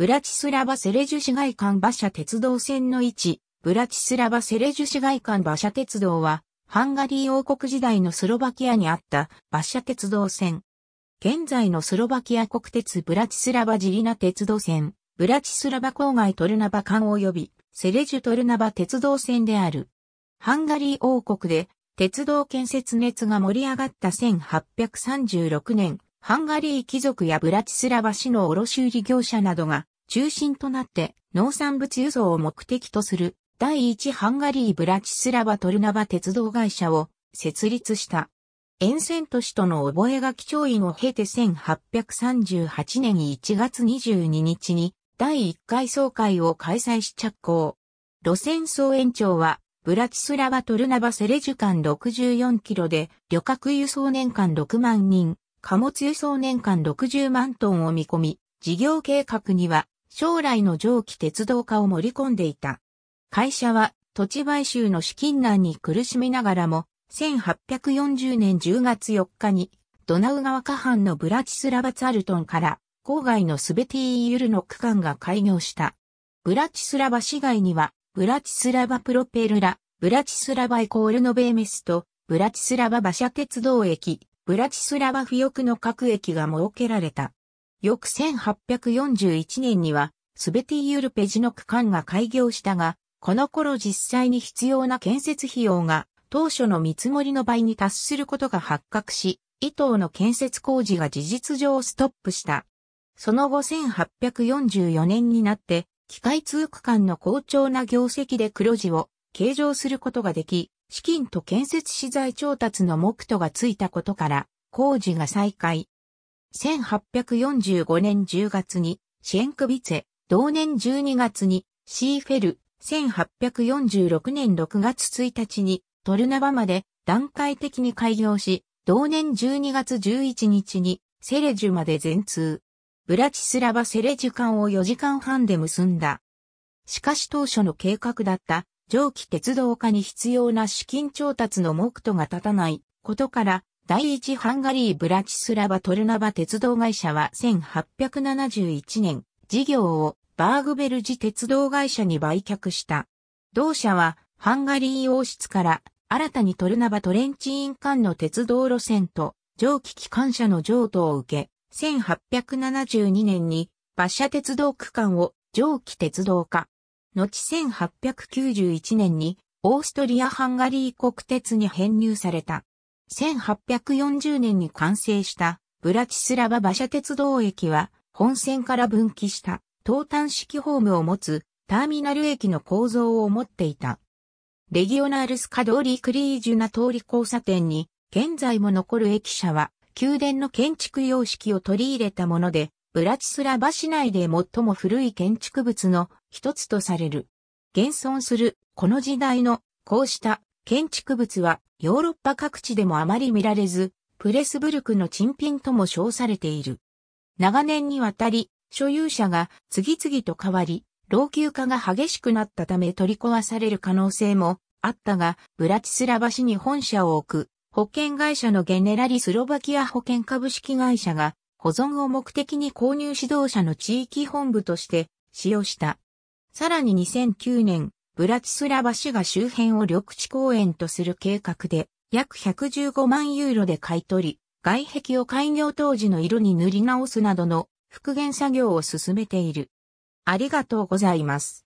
ブラチスラバセレジュ市外間馬車鉄道線の位置、ブラチスラバセレジュ市外間馬車鉄道は、ハンガリー王国時代のスロバキアにあった馬車鉄道線。現在のスロバキア国鉄ブラチスラバジリナ鉄道線、ブラチスラバ郊外トルナバ間及び、セレジュトルナバ鉄道線である。ハンガリー王国で鉄道建設熱が盛り上がった1836年、ハンガリー貴族やブラチスラバ市の卸売業者などが中心となって農産物輸送を目的とする第一ハンガリーブラチスラバトルナバ鉄道会社を設立した。沿線都市との覚書調印を経て1838年1月22日に第1回総会を開催し着工。路線総延長はブラチスラバトルナバセレジュ間64キロで旅客輸送年間6万人。貨物輸送年間60万トンを見込み、事業計画には将来の蒸気鉄道化を盛り込んでいた。会社は土地買収の資金難に苦しみながらも、1840年10月4日にドナウ川下半のブラチスラバツァルトンから郊外のスベティーユルの区間が開業した。ブラチスラバ市街には、ブラチスラバプロペルラ、ブラチスラバイコールノベーメスと、ブラチスラバ馬車鉄道駅、ブラチスラバフ翼の各駅が設けられた。翌1841年には、スベティ・ユルペジの区間が開業したが、この頃実際に必要な建設費用が当初の見積もりの倍に達することが発覚し、伊東の建設工事が事実上ストップした。その後1844年になって、機械通区間の好調な業績で黒字を計上することができ、資金と建設資材調達の目途がついたことから、工事が再開。1845年10月にシェンクビツェ、同年12月にシーフェル、1846年6月1日にトルナバまで段階的に開業し、同年12月11日にセレジュまで全通。ブラチスラバセレジュ間を4時間半で結んだ。しかし当初の計画だった蒸気鉄道化に必要な資金調達の目途が立たないことから、第一ハンガリーブラチスラバトルナバ鉄道会社は1871年、事業をバーグベルジ鉄道会社に売却した。同社はハンガリー王室から新たにトルナバトレンチイン間の鉄道路線と蒸気機関車の譲渡を受け、1872年に馬車鉄道区間を蒸気鉄道化。後1891年にオーストリア・ハンガリー国鉄に編入された。1840年に完成したブラチスラバ馬車鉄道駅は本線から分岐した東端式ホームを持つターミナル駅の構造を持っていた。レギオナルスカドーリークリージュナ通り交差点に現在も残る駅舎は宮殿の建築様式を取り入れたもので、ブラチスラバ市内で最も古い建築物の一つとされる。現存する、この時代の、こうした建築物はヨーロッパ各地でもあまり見られず、プレスブルクの珍品とも称されている。長年にわたり、所有者が次々と変わり、老朽化が激しくなったため取り壊される可能性もあったが、ブラチスラ橋に本社を置く、保険会社のゲネラリスロバキア保険株式会社が、保存を目的に購入指導者の地域本部として使用した。さらに2009年、ブラチスラバ市が周辺を緑地公園とする計画で、約115万ユーロで買い取り、外壁を開業当時の色に塗り直すなどの復元作業を進めている。ありがとうございます。